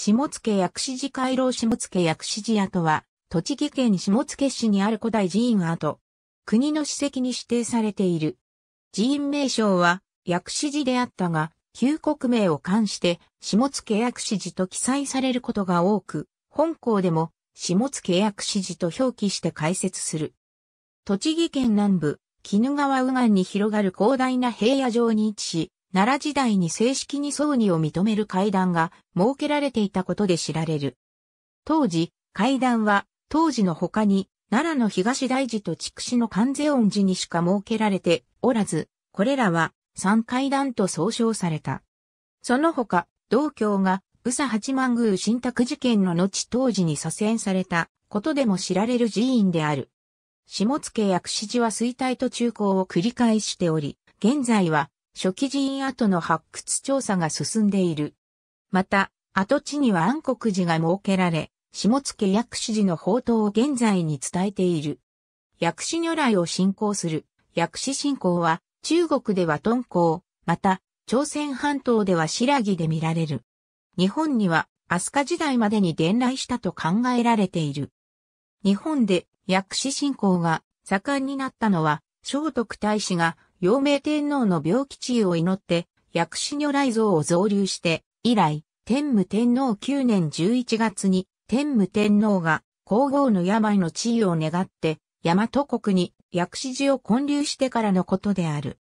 下野薬師寺回廊下野薬師寺跡は、栃木県下野市にある古代寺院跡。国の史跡に指定されている。寺院名称は、薬師寺であったが、旧国名を冠して、下野薬師寺と記載されることが多く、本校でも、下野薬師寺と表記して解説する。栃木県南部、鬼怒川右岸に広がる広大な平野上に位置し、奈良時代に正式に葬儀を認める会談が設けられていたことで知られる。当時、会談は当時の他に奈良の東大寺と筑紫の観世音寺にしか設けられておらず、これらは三階段と総称された。その他、道教が宇佐八幡宮神託事件の後当時に左遷されたことでも知られる寺院である。下津家薬師寺は衰退と中高を繰り返しており、現在は初期寺院跡の発掘調査が進んでいる。また、跡地には暗黒寺が設けられ、下野薬師寺の宝刀を現在に伝えている。薬師如来を信仰する薬師信仰は中国では敦煌、また朝鮮半島では白木で見られる。日本には飛鳥時代までに伝来したと考えられている。日本で薬師信仰が盛んになったのは聖徳太子が陽明天皇の病気治癒を祈って、薬師如来像を造立して、以来、天武天皇9年11月に、天武天皇が、皇后の病の治癒を願って、大和国に薬師寺を建立してからのことである。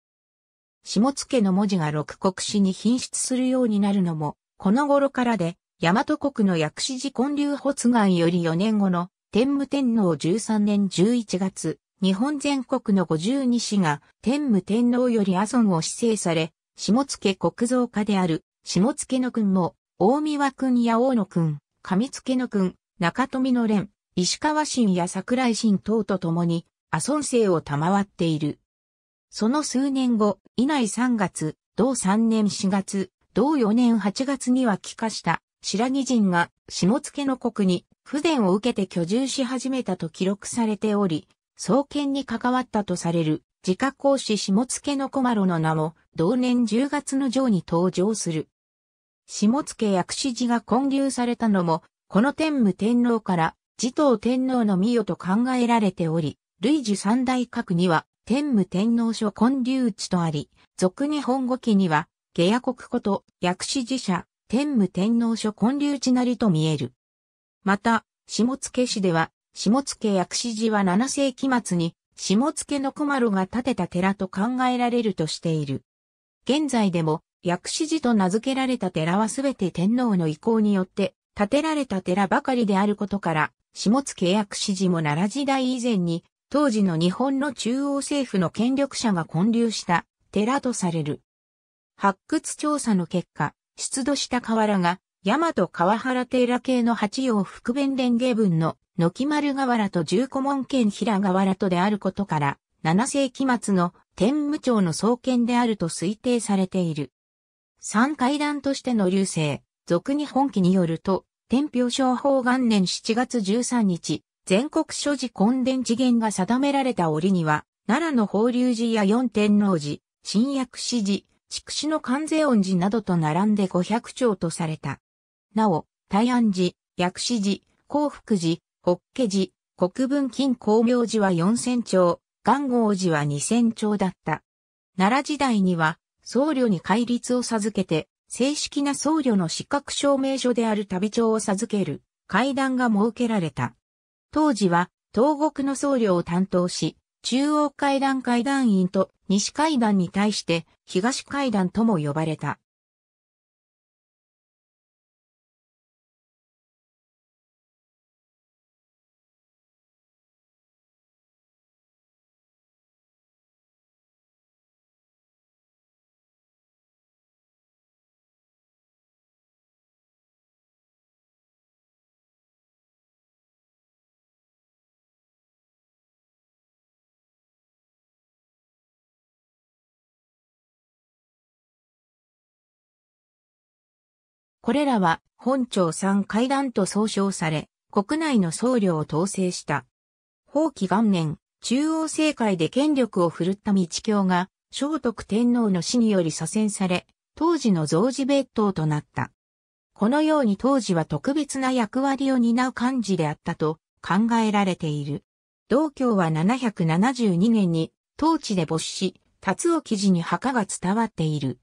下けの文字が六国史に品質するようになるのも、この頃からで、大和国の薬師寺建立発願より4年後の天武天皇13年11月、日本全国の52市が天武天皇より阿孫を指定され、下野国造家である下野の君も、大三輪君や大野君、上野の君、中富の連、石川新や桜井新等と共に、阿孫生を賜っている。その数年後、以内3月、同3年4月、同4年8月には帰化した白木人が下野の国に不伝を受けて居住し始めたと記録されており、創建に関わったとされる自家公子下野の小丸の名も同年10月の上に登場する。下野薬師寺が建立されたのも、この天武天皇から持統天皇の御代と考えられており、類似三大閣には天武天皇所建立地とあり、俗日本語記には、下野国こと薬師寺社天武天皇所建立地なりと見える。また、下野市では下野薬師寺は7世紀末に、下野の小丸が建てた寺と考えられるとしている。現在でも、薬師寺と名付けられた寺はすべて天皇の意向によって建てられた寺ばかりであることから、下野薬師寺も奈良時代以前に、当時の日本の中央政府の権力者が建立した寺とされる。発掘調査の結果、出土した瓦が大和川原寺系の八葉福弁連芸文の軒丸河原と十古門県平河原とであることから、七世紀末の天武町の創建であると推定されている。三階段としての流星、俗に本記によると、天平商法元年7月13日、全国所持根伝次元が定められた折には、奈良の法隆寺や四天王寺、新薬師寺、筑紫の関税音寺などと並んで500兆とされた。なお、大安寺、薬師寺、幸福寺、法華寺、国分金光明寺は四千丁、元号寺は二千丁だった。奈良時代には、僧侶に戒律を授けて、正式な僧侶の資格証明書である旅帳を授ける、階段が設けられた。当時は、東国の僧侶を担当し、中央階段階段員と西階段に対して、東階段とも呼ばれた。これらは本庁三階段と総称され、国内の僧侶を統制した。法規元年、中央政界で権力を振るった道教が、聖徳天皇の死により左遷され、当時の増寺別当となった。このように当時は特別な役割を担う漢字であったと考えられている。道教は772年に当地で没し、辰尾記事に墓が伝わっている。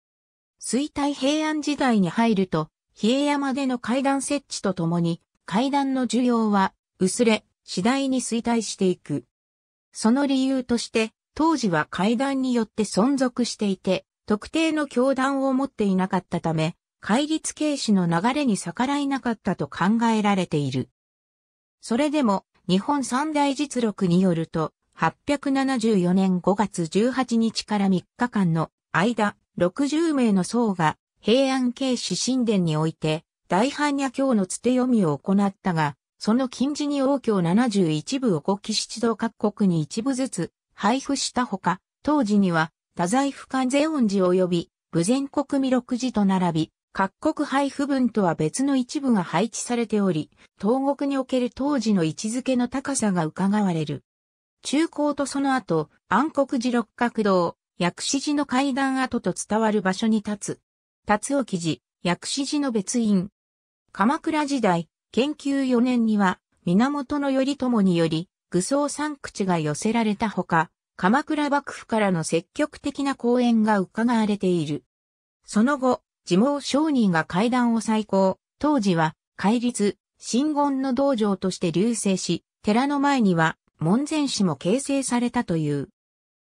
衰退平安時代に入ると、比叡山での階段設置とともに、階段の需要は、薄れ、次第に衰退していく。その理由として、当時は階段によって存続していて、特定の教団を持っていなかったため、戒律軽視の流れに逆らいなかったと考えられている。それでも、日本三大実録によると、874年5月18日から3日間の間、60名の僧が平安慶主神殿において、大般若経のつて読みを行ったが、その近似に王教71部を国旗七道各国に一部ずつ配布したほか、当時には、多宰府関税恩寺及び、武前国未六寺と並び、各国配布分とは別の一部が配置されており、東国における当時の位置づけの高さが伺われる。中高とその後、暗黒寺六角堂、薬師寺の階段跡と伝わる場所に立つ、辰尾記事、薬師寺の別院。鎌倉時代、研究4年には、源頼朝により、愚僧三口が寄せられたほか、鎌倉幕府からの積極的な講演が伺われている。その後、地毛商人が階段を再興、当時は、戒律、新言の道場として流星し、寺の前には、門前市も形成されたという。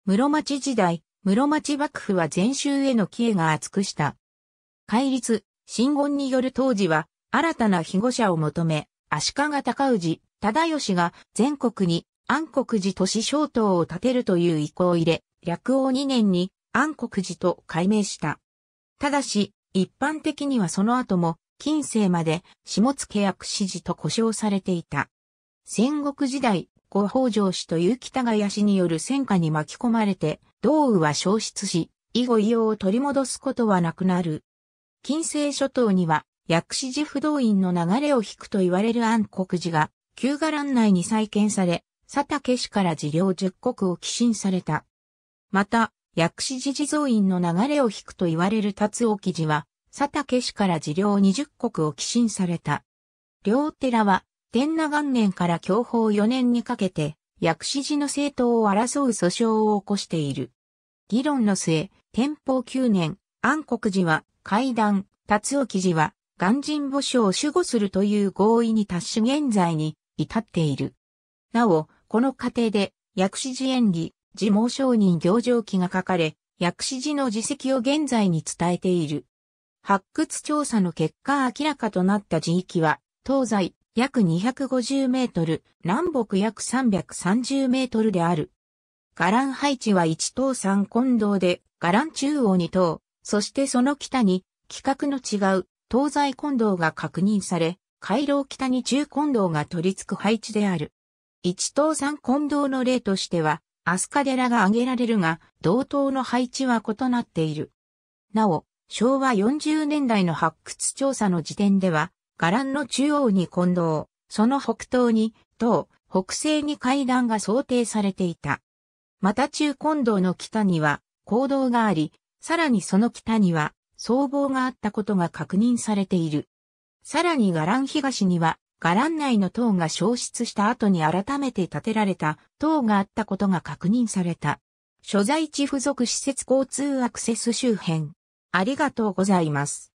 室町時代、室町幕府は禅宗への帰依が厚くした。戒律、新言による当時は、新たな庇護者を求め、足利尊氏、忠義が全国に安国寺都市小島を建てるという意向を入れ、略王2年に安国寺と改名した。ただし、一般的にはその後も、近世まで下野薬師寺と呼称されていた。戦国時代、後北条氏という北谷氏による戦火に巻き込まれて、道雨は消失し、以後異様を取り戻すことはなくなる。近世諸島には、薬師寺不動院の流れを引くと言われる暗黒寺が、旧伽藍内に再建され、佐竹氏から寺領十国を寄進された。また、薬師寺地蔵院の流れを引くと言われる達沖寺は、佐竹氏から寺領二十国を寄進された。両寺は、天那元年から享保四年にかけて、薬師寺の政党を争う訴訟を起こしている。議論の末、天保九年、安国寺は会談、達夫記事は、岩人墓所を守護するという合意に達し現在に至っている。なお、この過程で、薬師寺演技、自毛承認行状記が書かれ、薬師寺の自責を現在に伝えている。発掘調査の結果明らかとなった地域は、東西約250メートル、南北約330メートルである。伽藍配置は1等3近道で、伽藍中央2等、そしてその北に、規格の違う東西混同が確認され、回廊北に中混同が取り付く配置である。一等三混同の例としては、アスカデラが挙げられるが、同等の配置は異なっている。なお、昭和40年代の発掘調査の時点では、伽藍の中央に混同、その北東に、東、北西に階段が想定されていた。また中混同の北には、坑道があり、さらにその北には、僧帽があったことが確認されている。さらに伽藍東には、伽藍内の塔が消失した後に改めて建てられた塔があったことが確認された。所在地付属施設交通アクセス周辺。ありがとうございます。